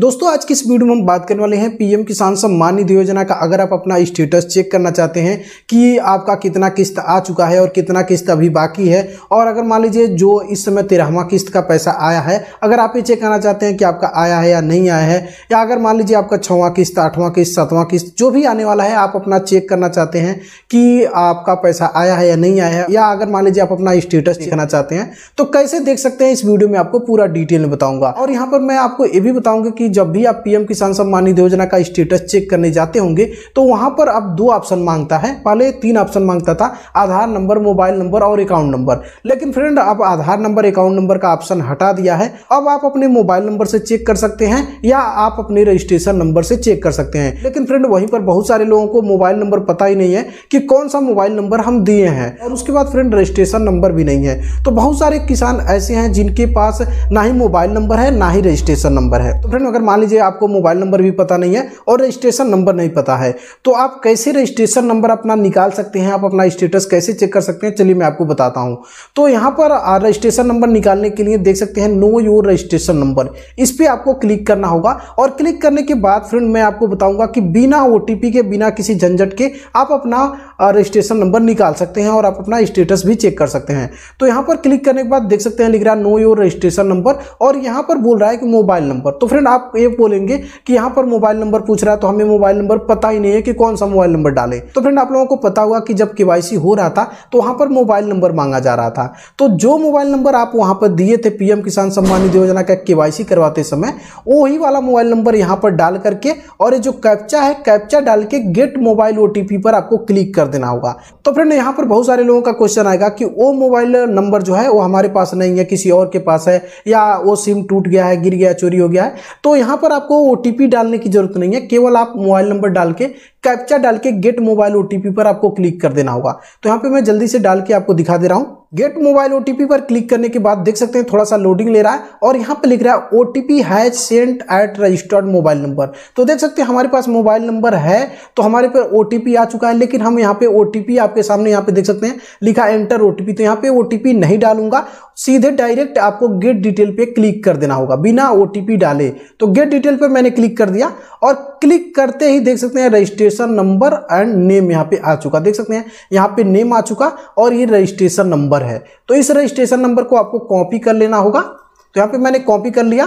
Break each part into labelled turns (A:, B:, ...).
A: दोस्तों आज की इस वीडियो में हम बात करने वाले हैं पीएम किसान सम्मान निधि योजना का अगर आप अपना स्टेटस चेक करना चाहते हैं कि आपका कितना किस्त आ चुका है और कितना किस्त अभी बाकी है और अगर मान लीजिए जो इस समय तेरहवा किस्त का पैसा आया है अगर आप ये चेक करना चाहते हैं कि आपका आया है या नहीं आया है या अगर मान लीजिए आपका छवा किस्त आठवां किस्त सातवां किस्त जो भी आने वाला है आप अपना चेक करना चाहते हैं कि आपका पैसा आया है या नहीं आया है या अगर मान लीजिए आप अपना स्टेटस करना चाहते हैं तो कैसे देख सकते हैं इस वीडियो में आपको पूरा डिटेल में बताऊंगा और यहाँ पर मैं आपको ये भी बताऊंगा कि जब भी आप पीएम किसान सम्मान निधि योजना का स्टेटस चेक करने जाते होंगे तो वहां पर आप दो ऑप्शन मांगता है पहले तीन ऑप्शन मांगता था आधार नंबर मोबाइल नंबर और अकाउंट नंबर लेकिन फ्रेंड अब आधार नंबर अकाउंट नंबर का ऑप्शन हटा दिया है अब आप अपने मोबाइल नंबर से चेक कर सकते हैं या आप अपने रजिस्ट्रेशन नंबर से चेक कर सकते हैं लेकिन फ्रेंड वहीं पर बहुत सारे लोगों को मोबाइल नंबर पता ही नहीं है कि कौन सा मोबाइल नंबर हम दिए हैं और उसके बाद फ्रेंड रजिस्ट्रेशन नंबर भी नहीं है तो बहुत सारे किसान ऐसे हैं जिनके पास ना ही मोबाइल नंबर है ना ही रजिस्ट्रेशन नंबर है तो फ्रेंड अगर मान लीजिए आपको मोबाइल नंबर भी पता नहीं है और रजिस्ट्रेशन नंबर नहीं पता है तो आप कैसे रजिस्ट्रेशन नंबर अपना निकाल सकते हैं आप अपना स्टेटस कैसे चेक कर सकते हैं चलिए मैं आपको बताता हूँ तो यहाँ पर रजिस्ट्रेशन नंबर निकालने के लिए देख सकते हैं नो योर रजिस्ट्रेशन नंबर इस पर आपको क्लिक करना होगा और क्लिक करने के बाद फ्रेंड मैं आपको बताऊँगा कि बिना ओ के बिना किसी झंझट के आप अपना रजिस्ट्रेशन नंबर निकाल सकते हैं और आप अपना स्टेटस भी चेक कर सकते हैं तो यहाँ पर क्लिक करने के बाद देख सकते हैं लिख रहा है नो योर रजिस्ट्रेशन नंबर और यहाँ पर बोल रहा है कि मोबाइल नंबर तो फ्रेंड आप आप ये बोलेंगे कि यहाँ पर मोबाइल नंबर पूछ रहा है तो हमें मोबाइल नंबर पता ही नहीं है कि कौन सा मोबाइल नंबर डालें तो फ्रेंड आप लोगों को पता हुआ कि जब के हो रहा था तो वहाँ पर मोबाइल नंबर मांगा जा रहा था तो जो मोबाइल नंबर आप वहाँ पर दिए थे पीएम किसान सम्मान निधि योजना का के करवाते समय वही वाला मोबाइल नंबर यहाँ पर डाल करके और ये जो कैप्चा है कैप्चा डाल के गेट मोबाइल ओ पर आपको क्लिक कर देना होगा तो फ्रेंड यहाँ पर बहुत सारे लोगों का क्वेश्चन आएगा कि वो मोबाइल नंबर जो है वो हमारे पास नहीं है किसी और के पास है या वो सिम टूट गया है गिर गया चोरी हो गया है तो यहाँ पर आपको ओ डालने की जरूरत नहीं है केवल आप मोबाइल नंबर डाल के कैप्चा डाल के गेट मोबाइल ओ पर आपको क्लिक कर देना होगा तो यहाँ पर मैं जल्दी से डाल के आपको दिखा दे रहा हूँ गेट मोबाइल ओटीपी पर क्लिक करने के बाद देख सकते हैं थोड़ा सा लोडिंग ले रहा है और यहाँ पे लिख रहा है OTP has sent at registered mobile number तो देख सकते हैं हमारे पास मोबाइल नंबर है तो हमारे पे ओटीपी आ चुका है लेकिन हम यहाँ पे ओटीपी आपके सामने यहाँ पे देख सकते हैं लिखा एंटर ओ तो यहाँ पे ओटीपी नहीं डालूंगा सीधे डायरेक्ट आपको गेट डिटेल पे क्लिक कर देना होगा बिना ओटीपी डाले तो गेट डिटेल पर मैंने क्लिक कर दिया और क्लिक करते ही देख सकते हैं रजिस्ट्रेशन नंबर एंड नेम यहाँ पे आ चुका देख सकते हैं यहाँ पे नेम आ चुका और ये रजिस्ट्रेशन नंबर नंबर है तो इस रजिस्ट्रेशन नंबर को आपको कॉपी कर लेना होगा तो यहाँ पे मैंने कॉपी कर लिया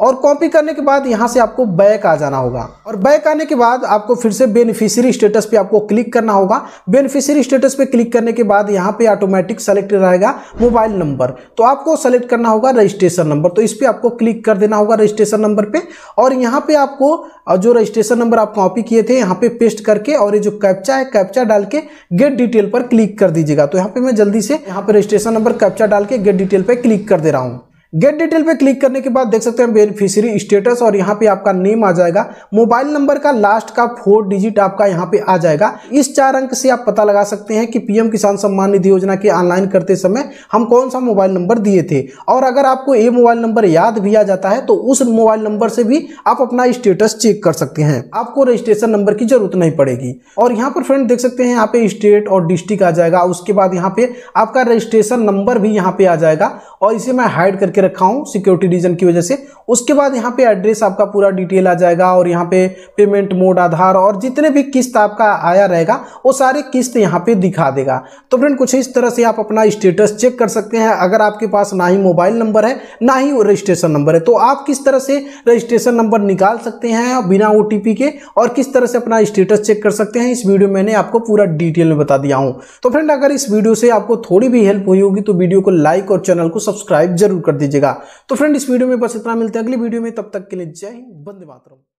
A: और कॉपी करने के बाद यहाँ से आपको बैक आ जाना होगा और बैक आने के बाद आपको फिर से बेनिफिशियरी स्टेटस पे आपको क्लिक करना होगा बेनिफिशियरी स्टेटस पे क्लिक करने के बाद यहाँ पे ऑटोमेटिक सेलेक्ट रहेगा मोबाइल नंबर तो आपको सेलेक्ट करना होगा रजिस्ट्रेशन नंबर तो इस पर आपको क्लिक कर देना होगा रजिस्ट्रेशन नंबर पर और यहाँ पर आपको जो रजिस्ट्रेशन नंबर आप कॉपी किए थे यहाँ पर पे पेस्ट करके और ये जो कैप्चा है कैप्चा डाल के गेट डिटेल पर क्लिक कर दीजिएगा तो यहाँ पर मैं जल्दी से यहाँ पर रजिस्ट्रेशन नंबर कैप्चा डाल के गेट डिटेल पर क्लिक कर दे रहा हूँ गेट डिटेल पे क्लिक करने के बाद देख सकते हैं बेनिफिशियरी स्टेटस और यहाँ पे आपका नेम आ जाएगा मोबाइल नंबर का लास्ट का फोर डिजिट आपका यहाँ पे आ जाएगा इस चार अंक से आप पता लगा सकते हैं कि पीएम किसान सम्मान निधि योजना के ऑनलाइन करते समय हम कौन सा मोबाइल नंबर दिए थे और अगर आपको ये मोबाइल नंबर याद भी आ जाता है तो उस मोबाइल नंबर से भी आप अपना स्टेटस चेक कर सकते हैं आपको रजिस्ट्रेशन नंबर की जरूरत नहीं पड़ेगी और यहाँ पर फ्रेंड देख सकते हैं यहाँ पे स्टेट और डिस्ट्रिक्ट आ जाएगा उसके बाद यहाँ पे आपका रजिस्ट्रेशन नंबर भी यहाँ पे आ जाएगा और इसे मैं हाइड करके रखा हूँ सिक्योरिटी रीजन की वजह से उसके बाद यहाँ पे एड्रेस आपका पूरा डिटेल आ जाएगा और यहाँ पे पेमेंट मोड आधार और जितने भी किस्त आपका आया रहेगा वो सारे किस्त यहाँ पे दिखा देगा तो फ्रेंड कुछ इस तरह से आप अपना स्टेटस चेक कर सकते हैं अगर आपके पास ना ही मोबाइल नंबर है ना ही रजिस्ट्रेशन नंबर है तो आप किस तरह से रजिस्ट्रेशन नंबर निकाल सकते हैं बिना ओ के और किस तरह से अपना स्टेटस चेक कर सकते हैं इस वीडियो में आपको पूरा डिटेल में बता दिया हूँ तो फ्रेंड अगर इस वीडियो से आपको थोड़ी भी हेल्प हुई होगी तो वीडियो को लाइक और चैनल को सब्सक्राइब जरूर कर दीजिए कीजिएगा तो फ्रेंड इस वीडियो में बस इतना मिलते हैं अगली वीडियो में तब तक के लिए जय हिंद बंदे मातरम